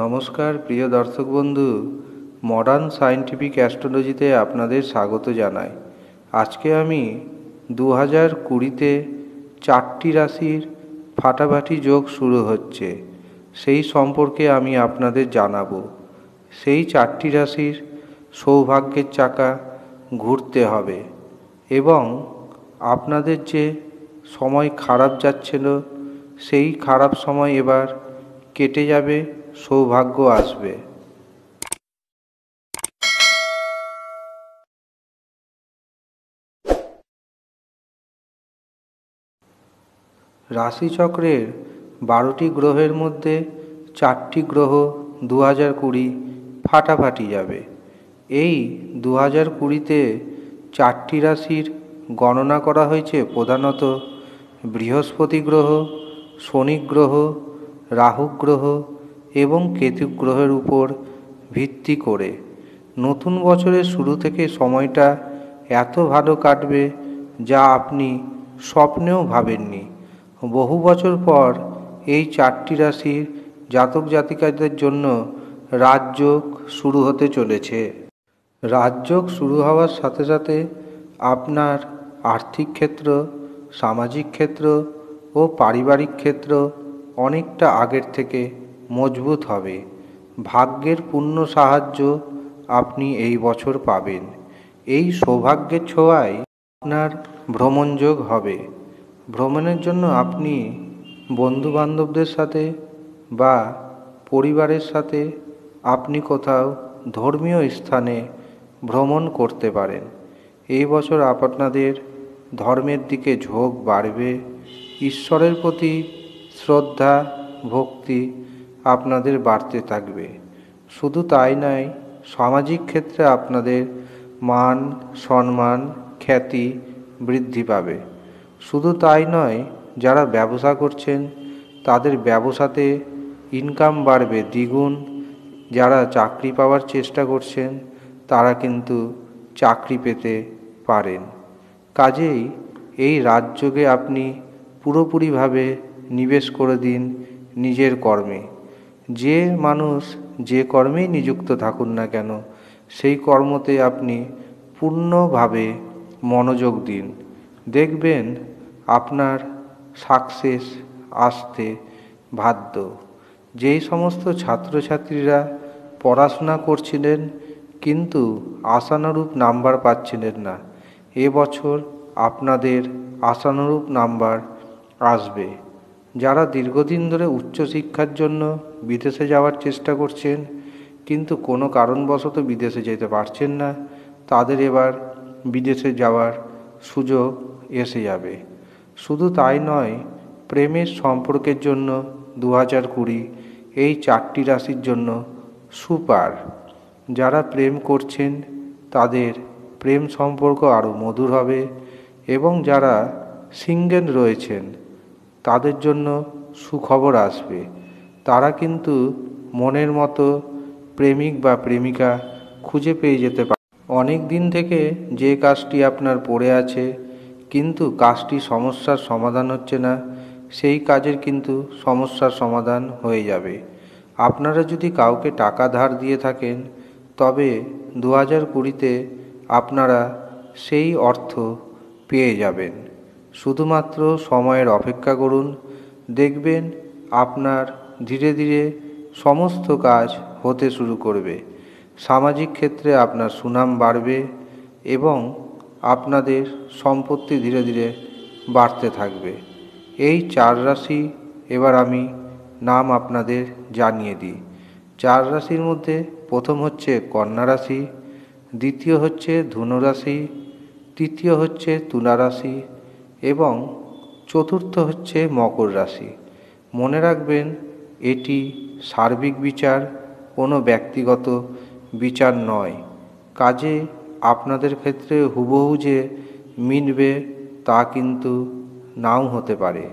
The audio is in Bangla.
নমস্কার প্রিয় দর্শক বন্ধু মডার্ন সায়েন্টিফিক অ্যাস্ট্রোলজিতে আপনাদের স্বাগত জানাই আজকে আমি দু হাজার কুড়িতে চারটি রাশির ফাটাফাটি যোগ শুরু হচ্ছে সেই সম্পর্কে আমি আপনাদের জানাব সেই চারটি রাশির সৌভাগ্যের চাকা ঘুরতে হবে এবং আপনাদের যে সময় খারাপ যাচ্ছিল সেই খারাপ সময় এবার কেটে যাবে সৌভাগ্য আসবে রাশিচক্রের বারোটি গ্রহের মধ্যে চারটি গ্রহ দু হাজার কুড়ি ফাটাফাটি যাবে এই দু হাজার কুড়িতে চারটি রাশির গণনা করা হয়েছে প্রধানত বৃহস্পতি গ্রহ শনি গ্রহ রাহু গ্রহ এবং কেতু গ্রহের উপর ভিত্তি করে নতুন বছরের শুরু থেকে সময়টা এত ভালো কাটবে যা আপনি স্বপ্নেও ভাবেননি বহু বছর পর এই চারটি রাশির জাতক জাতিকাদের জন্য রাজযোগ শুরু হতে চলেছে রাজযোগ শুরু হওয়ার সাথে সাথে আপনার আর্থিক ক্ষেত্র সামাজিক ক্ষেত্র ও পারিবারিক ক্ষেত্র অনেকটা আগের থেকে মজবুত হবে ভাগ্যের পূর্ণ সাহায্য আপনি এই বছর পাবেন এই সৌভাগ্যের ছোঁয়ায় আপনার ভ্রমণযোগ হবে ভ্রমণের জন্য আপনি বন্ধুবান্ধবদের সাথে বা পরিবারের সাথে আপনি কোথাও ধর্মীয় স্থানে ভ্রমণ করতে পারেন এই বছর আপনাদের ধর্মের দিকে ঝোঁক বাড়বে ঈশ্বরের প্রতি শ্রদ্ধা ভক্তি আপনাদের বাড়তে থাকবে শুধু তাই নয় সামাজিক ক্ষেত্রে আপনাদের মান সম্মান খ্যাতি বৃদ্ধি পাবে শুধু তাই নয় যারা ব্যবসা করছেন তাদের ব্যবসাতে ইনকাম বাড়বে দ্বিগুণ যারা চাকরি পাওয়ার চেষ্টা করছেন তারা কিন্তু চাকরি পেতে পারেন কাজেই এই রাজযোগে আপনি পুরোপুরিভাবে নিবেশ করে দিন নিজের কর্মে যে মানুষ যে কর্মেই নিযুক্ত থাকুন না কেন সেই কর্মতে আপনি পূর্ণভাবে মনোযোগ দিন দেখবেন আপনার সাকসেস আসতে বাধ্য যেই সমস্ত ছাত্রছাত্রীরা পড়াশোনা করছিলেন কিন্তু আশানুরূপ নাম্বার পাচ্ছিলেন না এবছর আপনাদের আশানুরূপ নাম্বার আসবে যারা দীর্ঘদিন ধরে উচ্চশিক্ষার জন্য বিদেশে যাওয়ার চেষ্টা করছেন কিন্তু কোনো কারণবশত বিদেশে যেতে পারছেন না তাদের এবার বিদেশে যাওয়ার সুযোগ এসে যাবে শুধু তাই নয় প্রেমের সম্পর্কের জন্য দু হাজার কুড়ি এই চারটি রাশির জন্য সুপার যারা প্রেম করছেন তাদের প্রেম সম্পর্ক আরও মধুর হবে এবং যারা সিঙ্গেল রয়েছেন তাদের জন্য সুখবর আসবে তারা কিন্তু মনের মতো প্রেমিক বা প্রেমিকা খুঁজে পেয়ে যেতে পারে অনেক দিন থেকে যে কাজটি আপনার পড়ে আছে কিন্তু কাজটি সমস্যার সমাধান হচ্ছে না সেই কাজের কিন্তু সমস্যার সমাধান হয়ে যাবে আপনারা যদি কাউকে টাকা ধার দিয়ে থাকেন তবে দু হাজার কুড়িতে আপনারা সেই অর্থ পেয়ে যাবেন শুধুমাত্র সময়ের অপেক্ষা করুন দেখবেন আপনার ধীরে ধীরে সমস্ত কাজ হতে শুরু করবে সামাজিক ক্ষেত্রে আপনার সুনাম বাড়বে এবং আপনাদের সম্পত্তি ধীরে ধীরে বাড়তে থাকবে এই চার রাশি এবার আমি নাম আপনাদের জানিয়ে দিই চার রাশির মধ্যে প্রথম হচ্ছে কন্যা রাশি দ্বিতীয় হচ্ছে ধনুরাশি তৃতীয় হচ্ছে তুলা রাশি এবং চতুর্থ হচ্ছে মকর রাশি মনে রাখবেন এটি সার্বিক বিচার কোনো ব্যক্তিগত বিচার নয় কাজে আপনাদের ক্ষেত্রে হুবহু যে মিলবে তা কিন্তু নাও হতে পারে